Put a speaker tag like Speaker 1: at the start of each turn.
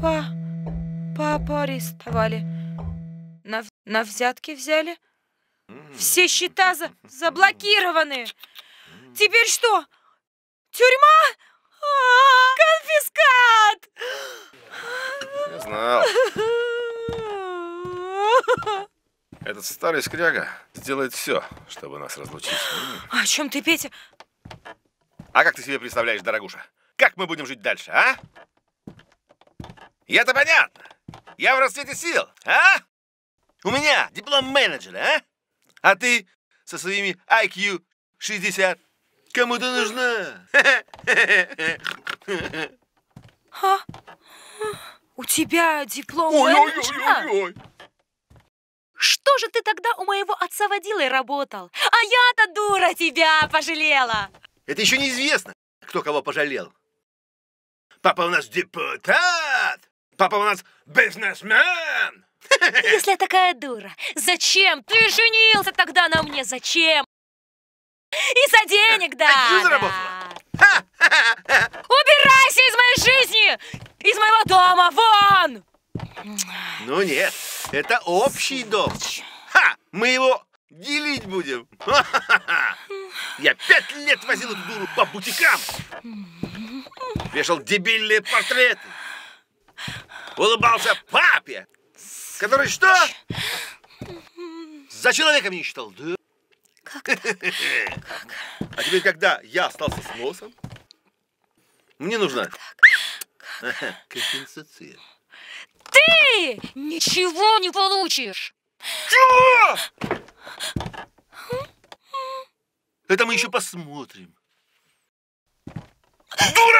Speaker 1: Па... Папа арестовали. На, на взятки взяли. Все счета за, заблокированы. Теперь что? Тюрьма? А, конфискат! Я знал. Этот старый скряга сделает все, чтобы нас разлучить. о чем ты, Петя? А как ты себе представляешь, дорогуша? Как мы будем жить дальше, а? Я-то понятно. Я в расцвете сил, а? У меня диплом менеджера, а? А ты со своими IQ 60 кому ты нужна? А? У тебя диплом менеджера? Ой-ой-ой-ой! Что же ты тогда у моего отца водилой работал? А я-то дура тебя пожалела! Это еще неизвестно, кто кого пожалел. Папа у нас депутат! Папа у нас бизнесмен! Если я такая дура, зачем ты женился тогда на мне? Зачем? из за денег, а да! А, заработала! Убирайся из моей жизни! Из моего дома, вон! Ну нет, это общий дом. Ха! Мы его делить будем. Я пять лет возил эту дуру по бутикам. Вешал дебильные портреты улыбался папе, который что? За человеком не считал, да? Как так? Как? А теперь, когда я остался с носом, мне нужна компенсация. Ты ничего не получишь! Чего? Это мы еще посмотрим. Дура!